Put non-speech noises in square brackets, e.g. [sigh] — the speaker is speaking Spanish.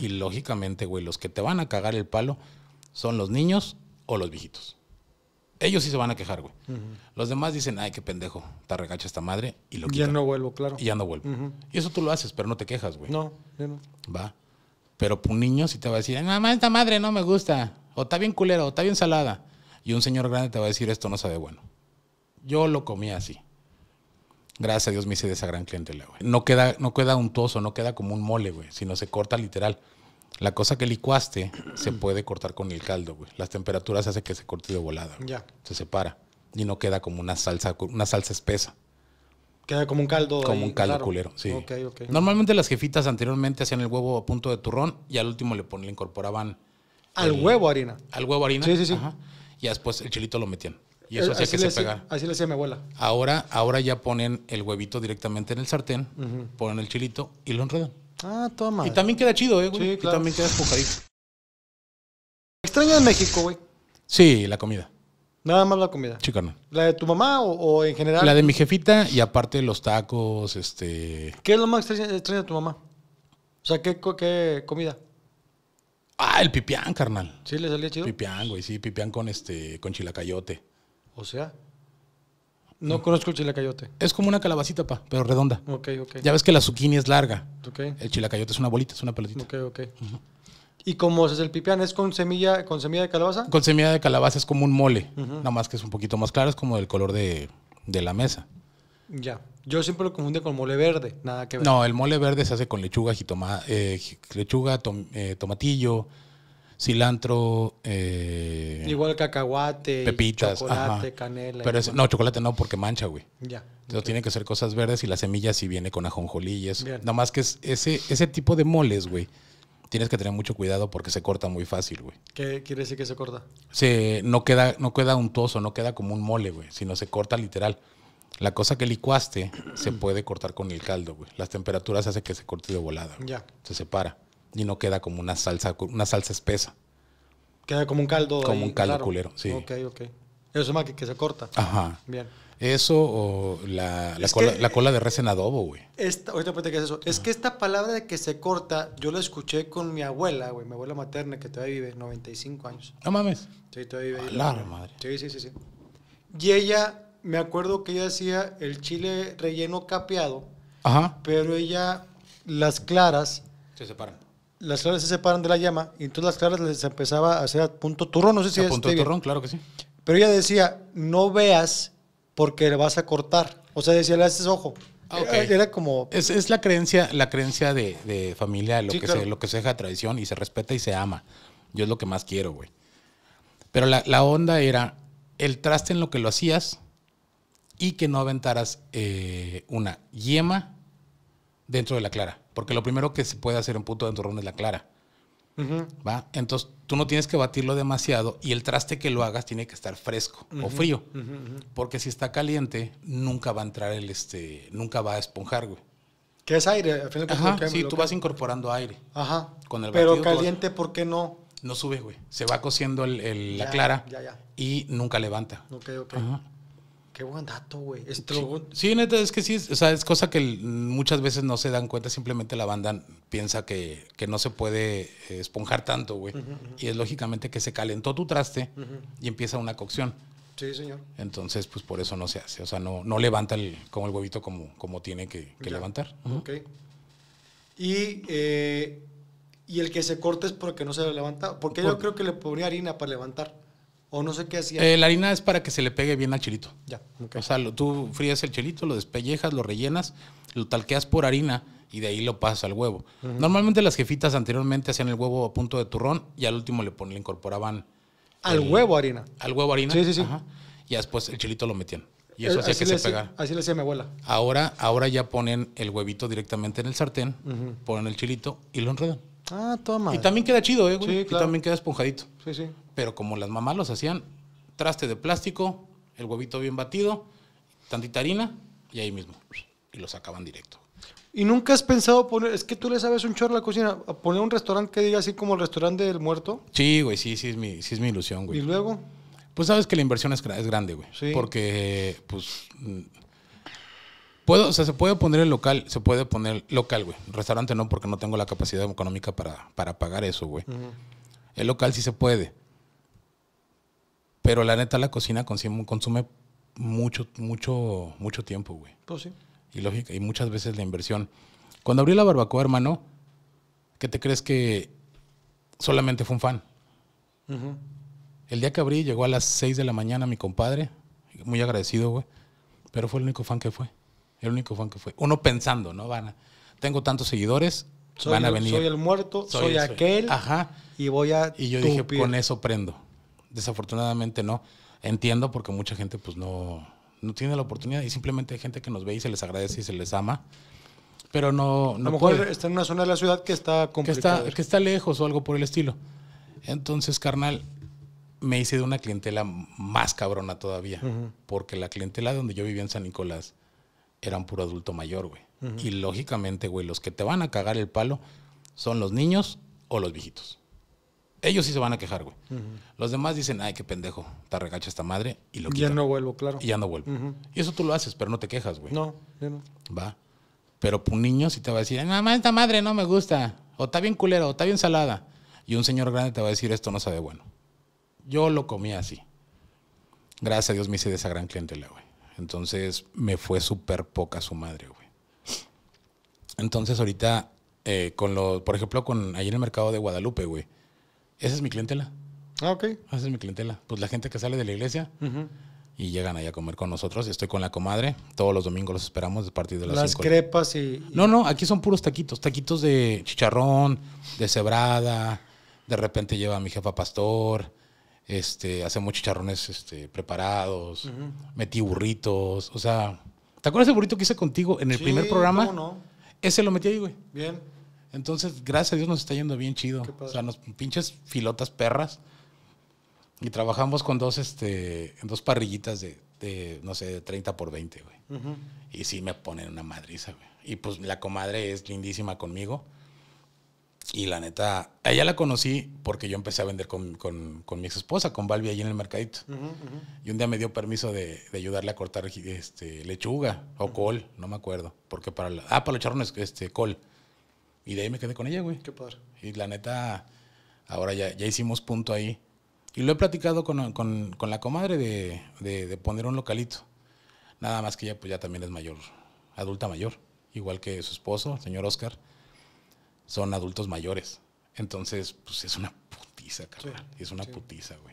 Y lógicamente, güey, los que te van a cagar el palo son los niños o los viejitos. Ellos sí se van a quejar, güey. Los demás dicen, ay, qué pendejo, está regacha esta madre y lo quitan. Ya no vuelvo, claro. Y ya no vuelvo. Y eso tú lo haces, pero no te quejas, güey. No, ya no. Va. Pero un niño sí te va a decir, mamá, esta madre no me gusta. O está bien culero, o está bien salada. Y un señor grande te va a decir, esto no sabe bueno. Yo lo comí así. Gracias a Dios me hice de esa gran cliente, güey. No queda, no queda untuoso, no queda como un mole, güey, sino se corta literal. La cosa que licuaste se [clears throat] puede cortar con el caldo, güey. Las temperaturas hacen que se corte de volada. Se separa. Y no queda como una salsa, una salsa espesa. Queda como un caldo. Como un caldo culero, sí. Normalmente las jefitas anteriormente hacían el huevo a punto de turrón y al último le, le incorporaban. Al huevo harina. Al huevo harina. Sí, sí, sí. Y después el chilito lo metían. Y eso hacía que se pegara. Así le hacía mi abuela. Ahora, ahora ya ponen el huevito directamente en el sartén, ponen el chilito y lo enredan. Ah, toma. Y también queda chido, eh, güey? Sí, claro. Y también queda esponjadito. [laughs] en México, güey? Sí, la comida. Nada más la comida. Sí, carnal. ¿La de tu mamá o, en general? La de mi jefita y aparte los tacos, este... ¿Qué es lo más extraño de tu mamá? O sea, ¿qué, qué comida? Ah, el pipián, carnal. ¿Sí le salía chido? Pipián, güey, sí, pipián con este, con chilacayote. O sea, mm. no conozco el chilacayote. Es como una calabacita, pa, pero redonda. Ya ves que la zucchini es larga. Ok. El chilacayote es una bolita, es una pelotita. ¿Y cómo es el pipián? ¿Es con semilla, con semilla de calabaza? Con semilla de calabaza es como un mole, nada más que es un poquito más claro, es como del color de, la mesa. Ya. Yo siempre lo confundí con mole verde, nada que ver. No, el mole verde se hace con lechuga, jitoma, eh, lechuga, eh, tomatillo, cilantro. Eh, Igual cacahuate, pepitas, chocolate, canela. Pero no, chocolate no, porque mancha, güey. Ya. Entonces tiene que ser cosas verdes y la semilla sí viene con ajonjolí y eso. Nada más que ese, ese tipo de moles, güey. Tienes que tener mucho cuidado porque se corta muy fácil, güey. ¿Qué quiere decir que se corta? Se, no, queda, no queda untoso, no queda como un mole, güey, sino se corta literal. La cosa que licuaste se puede cortar con el caldo, güey. Las temperaturas hacen que se corte de volada. Ya. Se separa y no queda como una salsa, una salsa espesa. Queda como un caldo. Como un caldo culero, sí. Ok, ok. Eso es más que, que se corta. Ajá. Bien. Eso o la, cola, de res en adobo, güey. Ahorita que es eso. Es que esta palabra de que se corta, yo la escuché con mi abuela, güey, mi abuela materna, que todavía vive 95 años. No mames. Sí, todavía vive. Claro, madre. Sí, sí, sí, sí. Y ella, me acuerdo que ella hacía el chile relleno capeado. Ajá. Pero ella, las claras. Se separan las claras se separan de la llama y entonces las claras les empezaba a hacer a punto turrón, no sé si a es punto turrón, claro que sí. Pero ella decía, no veas porque le vas a cortar. O sea, decía, le haces ojo. Ah, era, como... Es, la creencia, la creencia de, familia, lo, que se, lo que deja tradición y se respeta y se ama. Yo es lo que más quiero, güey. Pero la, onda era el traste en lo que lo hacías y que no aventaras eh, una yema dentro de la clara. Porque lo primero que se puede hacer en punto de entorno es la clara. ¿Va? Entonces tú no tienes que batirlo demasiado y el traste que lo hagas tiene que estar fresco o frío. porque si está caliente, nunca va a entrar el este, nunca va a esponjar, güey. ¿Qué es aire, Ajá, Sí, tú vas incorporando aire. Ajá. Con el Pero caliente, ¿por qué no? No sube, güey. Se va cociendo la clara y nunca levanta. Ok, ok. Qué buen dato, güey. Este sí, neta, es que sí, o sea, es cosa que muchas veces no se dan cuenta, simplemente la banda piensa que, no se puede eh, esponjar tanto, güey. Y es lógicamente que se calentó tu traste y empieza una cocción. Sí, señor. Entonces, pues por eso no se hace, o sea, no, no levanta el, como el huevito como, como tiene que, levantar. Ok. Y, eh, y el que se corta es porque no se le levanta, porque yo creo que le pondría harina para levantar. O no sé qué hacía. Eh, la harina es para que se le pegue bien al chilito. Ya, O sea, tú frías el chilito, lo despellejas, lo rellenas, lo talqueas por harina y de ahí lo pasas al huevo. Normalmente las jefitas anteriormente hacían el huevo a punto de turrón y al último le, le incorporaban... Al huevo harina. Al huevo harina. Sí, sí, sí. Y después el chilito lo metían. Y eh, eso hacía que se pegara. Así, le hacía mi abuela. Ahora, ahora ya ponen el huevito directamente en el sartén, ponen el chilito y lo enredan. Ah, toma. Y también queda chido, eh, güey? Sí, Y también queda esponjadito. Sí, sí. Pero como las mamás los hacían, traste de plástico, el huevito bien batido, tantita harina y ahí mismo. Y lo sacaban directo. ¿Y nunca has pensado poner, es que tú le sabes un chorro a la cocina, poner un restaurante que diga así como el restaurante del muerto? Sí, güey, sí, sí es mi, sí es mi ilusión, güey. ¿Y luego? Pues sabes que la inversión es, es grande, güey. Sí. Porque, pues, mm, o sea, se puede poner el local, se puede poner local, güey. Restaurante no, porque no tengo la capacidad económica para, pagar eso, güey. El local sí se puede. Pero la neta, la cocina consume, mucho, mucho, mucho tiempo, güey. Pues y lógica, y muchas veces la inversión. Cuando abrí la barbacoa, hermano, ¿qué te crees que solamente fue un fan? El día que abrí llegó a las 6 de la mañana mi compadre, muy agradecido, güey, pero fue el único fan que fue. El único fan que fue. Uno pensando, ¿no? Van tengo tantos seguidores, van a venir. Soy el muerto, soy, aquel. Ajá. Y voy a. Y yo dije, con eso prendo. Desafortunadamente no. Entiendo porque mucha gente, pues no, no tiene la oportunidad y simplemente hay gente que nos ve y se les agradece y se les ama. Pero no. a lo mejor está en una zona de la ciudad que está complicada. Que está, que está lejos o algo por el estilo. Entonces, carnal, me hice de una clientela más cabrona todavía. Porque la clientela donde yo vivía en San Nicolás era un puro adulto mayor, güey. Y lógicamente, güey, los que te van a cagar el palo son los niños o los viejitos. Ellos sí se van a quejar, güey. Los demás dicen, ay, qué pendejo, está regacha esta madre y lo quitan. Ya no vuelvo, claro. Y ya no vuelvo. Y eso tú lo haces, pero no te quejas, güey. No, ya no. Va. Pero un niño sí te va a decir, mamá, esta madre no me gusta. O está bien culero, o está bien salada. Y un señor grande te va a decir, esto no sabe bueno. Yo lo comí así. Gracias a Dios me hice de esa gran clientela, güey. Entonces me fue súper poca su madre, güey. Entonces ahorita, eh, con lo por ejemplo, con ahí en el mercado de Guadalupe, güey. Esa es mi clientela. Ah, ok. Esa es mi clientela. Pues la gente que sale de la iglesia y llegan ahí a comer con nosotros. Y Estoy con la comadre. Todos los domingos los esperamos a partir de las Las crepas y, No, no, aquí son puros taquitos. Taquitos de chicharrón, de cebrada. De repente lleva mi jefa pastor este, hacemos chicharrones este, preparados, metí burritos, o sea, ¿te acuerdas el burrito que hice contigo en el primer programa? no? Ese lo metí ahí, güey. Bien. Entonces, gracias a Dios nos está yendo bien chido. O sea, nos pinches filotas perras. Y trabajamos con dos, este, en dos parrillitas de, no sé, de 30 por 20, güey. Y sí me ponen una madriza, güey. Y pues la comadre es lindísima conmigo. Y la neta, ella la conocí porque yo empecé a vender con, con, con mi ex esposa, con Balbi, allí en el mercadito. Y un día me dio permiso de, de ayudarle a cortar este, lechuga o col, no me acuerdo. Porque para ah, para los charrones, este, col. Y de ahí me quedé con ella, güey. Qué padre. Y la neta, ahora ya, ya hicimos punto ahí. Y lo he platicado con, con, la comadre de, de, de, poner un localito. Nada más que ella pues ya también es mayor, adulta mayor, igual que su esposo, el señor Oscar son adultos mayores. Entonces, pues es una putiza, carnal. es una putiza, güey.